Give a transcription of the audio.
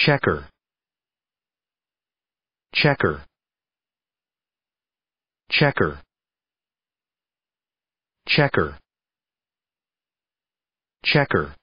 Checker. Checker. Checker. Checker. Checker.